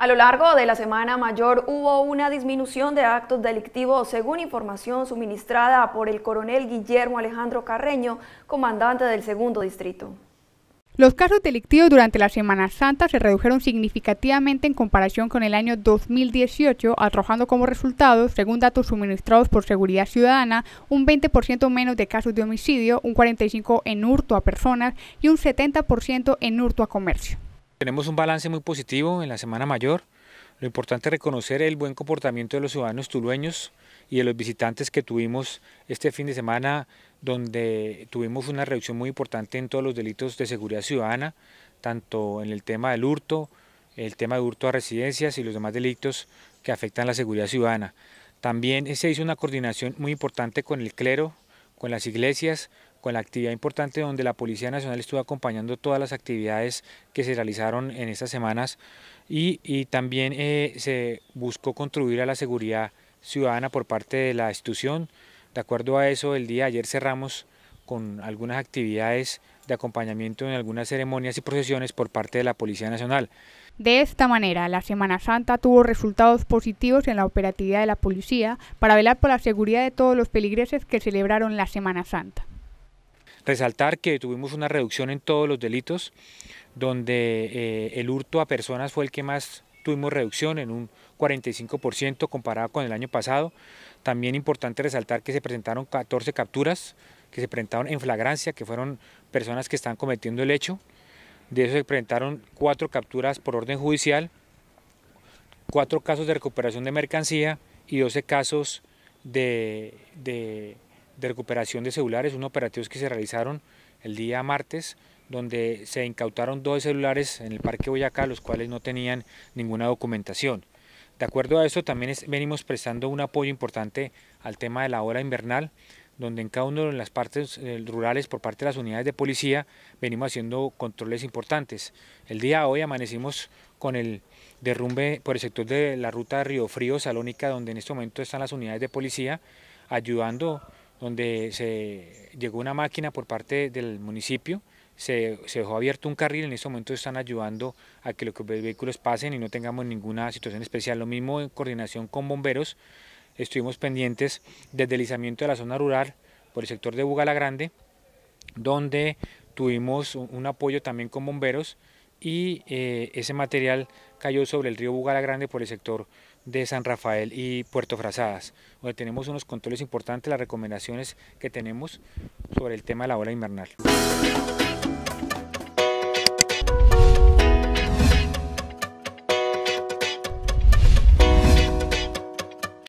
A lo largo de la Semana Mayor hubo una disminución de actos delictivos según información suministrada por el coronel Guillermo Alejandro Carreño, comandante del segundo distrito. Los casos delictivos durante la Semana Santa se redujeron significativamente en comparación con el año 2018, arrojando como resultado, según datos suministrados por Seguridad Ciudadana, un 20% menos de casos de homicidio, un 45% en hurto a personas y un 70% en hurto a comercio. Tenemos un balance muy positivo en la Semana Mayor. Lo importante es reconocer el buen comportamiento de los ciudadanos tulueños y de los visitantes que tuvimos este fin de semana, donde tuvimos una reducción muy importante en todos los delitos de seguridad ciudadana, tanto en el tema del hurto, el tema de hurto a residencias y los demás delitos que afectan la seguridad ciudadana. También se hizo una coordinación muy importante con el clero, con las iglesias, con la actividad importante donde la Policía Nacional estuvo acompañando todas las actividades que se realizaron en estas semanas y, también eh, se buscó contribuir a la seguridad ciudadana por parte de la institución. De acuerdo a eso, el día de ayer cerramos con algunas actividades de acompañamiento en algunas ceremonias y procesiones por parte de la Policía Nacional. De esta manera, la Semana Santa tuvo resultados positivos en la operatividad de la policía para velar por la seguridad de todos los peligreses que celebraron la Semana Santa. Resaltar que tuvimos una reducción en todos los delitos, donde eh, el hurto a personas fue el que más tuvimos reducción en un 45% comparado con el año pasado. También importante resaltar que se presentaron 14 capturas, que se presentaron en flagrancia, que fueron personas que están cometiendo el hecho. De eso se presentaron cuatro capturas por orden judicial, cuatro casos de recuperación de mercancía y 12 casos de de recuperación de celulares, unos operativos que se realizaron el día martes, donde se incautaron dos celulares en el Parque Boyacá, los cuales no tenían ninguna documentación. De acuerdo a eso, también venimos prestando un apoyo importante al tema de la hora invernal, donde en cada una de las partes eh, rurales, por parte de las unidades de policía, venimos haciendo controles importantes. El día de hoy amanecimos con el derrumbe por el sector de la ruta Río Frío Salónica, donde en este momento están las unidades de policía ayudando donde se llegó una máquina por parte del municipio, se, dejó abierto un carril, en este momento están ayudando a que los vehículos pasen y no tengamos ninguna situación especial. Lo mismo en coordinación con bomberos, estuvimos pendientes del deslizamiento de la zona rural por el sector de Bugala Grande, donde tuvimos un, apoyo también con bomberos y eh, ese material cayó sobre el río Bugala Grande por el sector de San Rafael y Puerto Frazadas, donde tenemos unos controles importantes, las recomendaciones que tenemos sobre el tema de la ola invernal.